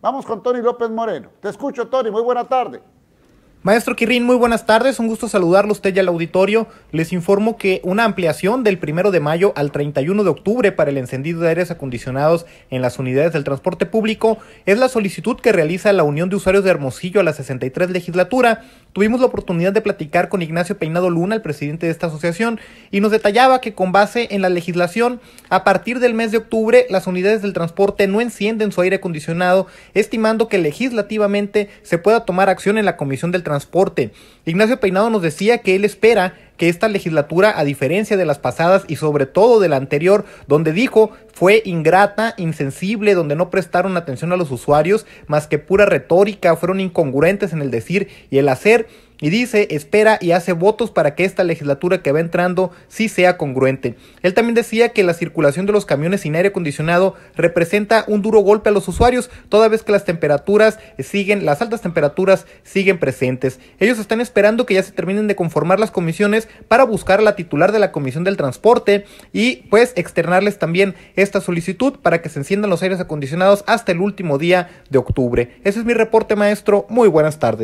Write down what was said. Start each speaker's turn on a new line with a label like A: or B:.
A: Vamos con Tony López Moreno. Te escucho, Tony. Muy buena tarde. Maestro Quirín, muy buenas tardes, un gusto saludarlo usted y al auditorio. Les informo que una ampliación del primero de mayo al 31 de octubre para el encendido de aires acondicionados en las unidades del transporte público es la solicitud que realiza la Unión de Usuarios de Hermosillo a la 63 legislatura. Tuvimos la oportunidad de platicar con Ignacio Peinado Luna, el presidente de esta asociación, y nos detallaba que con base en la legislación, a partir del mes de octubre las unidades del transporte no encienden su aire acondicionado, estimando que legislativamente se pueda tomar acción en la Comisión del transporte. Ignacio Peinado nos decía que él espera que esta legislatura, a diferencia de las pasadas y sobre todo de la anterior, donde dijo fue ingrata, insensible, donde no prestaron atención a los usuarios, más que pura retórica, fueron incongruentes en el decir y el hacer, y dice, espera y hace votos para que esta legislatura que va entrando sí sea congruente. Él también decía que la circulación de los camiones sin aire acondicionado representa un duro golpe a los usuarios, toda vez que las temperaturas siguen, las altas temperaturas siguen presentes. Ellos están esperando que ya se terminen de conformar las comisiones para buscar a la titular de la Comisión del Transporte y pues externarles también esta solicitud para que se enciendan los aires acondicionados hasta el último día de octubre. Ese es mi reporte maestro, muy buenas tardes.